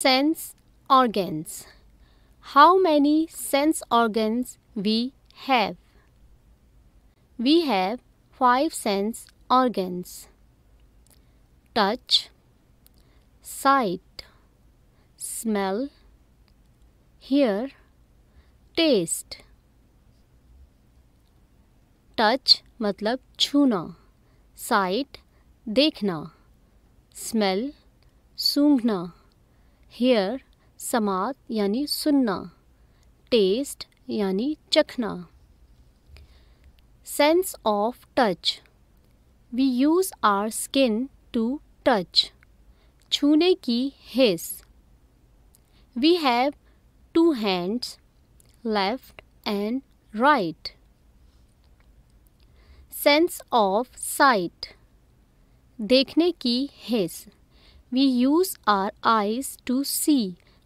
sense organs. How many sense organs we have? We have five sense organs. Touch, sight, smell, hear, taste. Touch matlab छूना, sight देखना, smell सूंघना hear समात यानी सुनना taste यानी चखना sense of touch we use our skin to touch छूने की हिस we have two hands left and right sense of sight देखने की हिस we use our eyes to see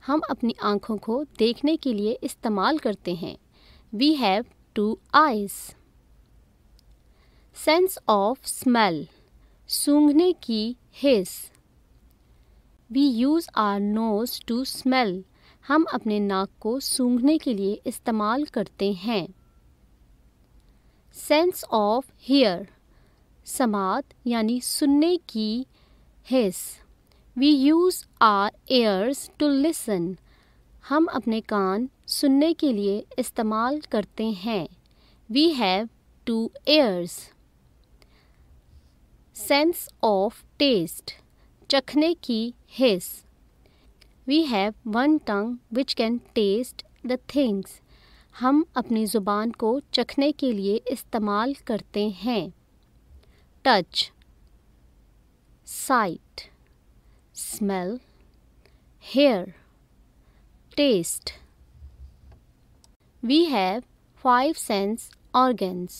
हम अपनी आँखों को देखने के लिए इस्तेमाल करते हैं we have two eyes sense of smell सूंघने की हिस we use our nose to smell हम अपने नाक को सूंघने के लिए इस्तेमाल करते हैं सेंस ऑफ हेयर समात यानी सुनने की हिस we use our ears to listen हम अपने कान सुनने के लिए इस्तेमाल करते हैं we have two ears sense of taste चखने की हिस we have one tongue which can taste the things हम अपनी ज़ुबान को चखने के लिए इस्तेमाल करते हैं touch sight smell, hear, taste. We have five sense organs.